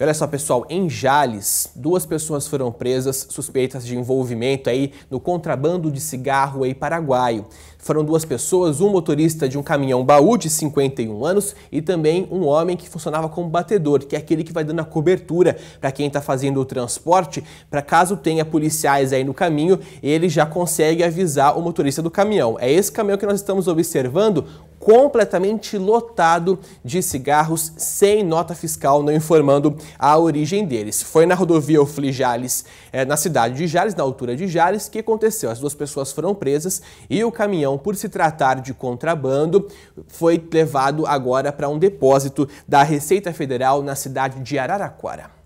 Olha só, pessoal, em Jales, duas pessoas foram presas suspeitas de envolvimento aí no contrabando de cigarro aí paraguaio. Foram duas pessoas, um motorista de um caminhão baú de 51 anos e também um homem que funcionava como batedor, que é aquele que vai dando a cobertura para quem está fazendo o transporte, para caso tenha policiais aí no caminho, ele já consegue avisar o motorista do caminhão. É esse caminhão que nós estamos observando, completamente lotado de cigarros sem nota fiscal, não informando a origem deles. Foi na rodovia Ofli Jales, é, eh, na cidade de Jales, na altura de Jales, que aconteceu. As duas pessoas foram presas e o caminhão, por se tratar de contrabando, foi levado agora para um depósito da Receita Federal na cidade de Araraquara.